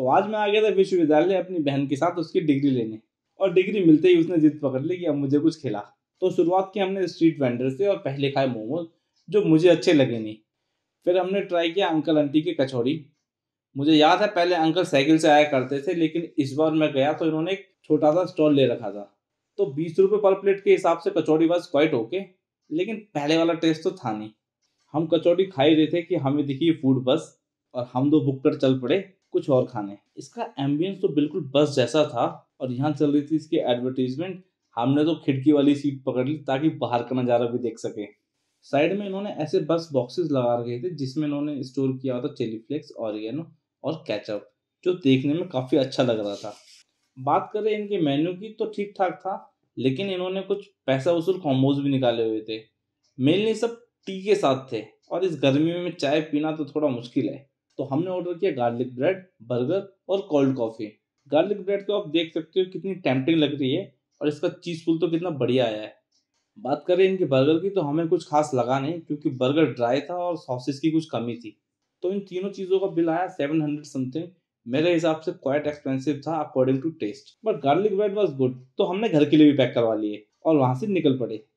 तो आज मैं आ गया था विश्वविद्यालय अपनी बहन के साथ उसकी डिग्री लेने और डिग्री मिलते ही उसने जिद पकड़ ली कि अब मुझे कुछ खिला तो शुरुआत की हमने स्ट्रीट वेंडर से और पहले खाए मोमोज जो मुझे अच्छे लगे नहीं फिर हमने ट्राई किया अंकल आंटी की कचौड़ी मुझे याद है पहले अंकल साइकिल से आया करते थे लेकिन इस बार मैं गया तो इन्होंने एक छोटा सा स्टॉल ले रखा था तो बीस रुपये पर प्लेट के हिसाब से कचौड़ी बस क्वाइट ओके लेकिन पहले वाला टेस्ट तो था नहीं हम कचौड़ी खा ही रहे थे कि हमें दिखी फूड बस और हम दो बुक कर चल पड़े कुछ और खाने इसका एम्बियंस तो बिल्कुल बस जैसा था और यहाँ चल रही थी इसकी एडवर्टीजमेंट हमने तो खिड़की वाली सीट पकड़ ली ताकि बाहर का नज़ारा भी देख सकें साइड में इन्होंने ऐसे बस बॉक्सेस लगा रखे थे जिसमें इन्होंने स्टोर किया हुआ था चिली फ्लेक्स ऑरिगेनो और कैचअप जो देखने में काफ़ी अच्छा लग रहा था बात करें इनके मेन्यू की तो ठीक ठाक था लेकिन इन्होंने कुछ पैसा वसूल कॉम्बोज भी निकाले हुए थे मेनली सब टी के साथ थे और इस गर्मी में चाय पीना तो थोड़ा मुश्किल है तो हमने ऑर्डर किया गार्लिक ब्रेड बर्गर और कोल्ड कॉफ़ी गार्लिक ब्रेड तो आप देख सकते हो कितनी टेम्पिंग लग रही है और इसका चीज़ फुल तो कितना बढ़िया आया है बात करें इनके बर्गर की तो हमें कुछ खास लगा नहीं क्योंकि बर्गर ड्राई था और सॉसेस की कुछ कमी थी तो इन तीनों चीज़ों का बिल आया सेवन हंड्रेड समथिंग मेरे हिसाब से क्वाइट एक्सपेंसिव था according to taste but garlic bread was good तो हमने घर के लिए भी पैक करवा लिए और वहाँ से निकल पड़े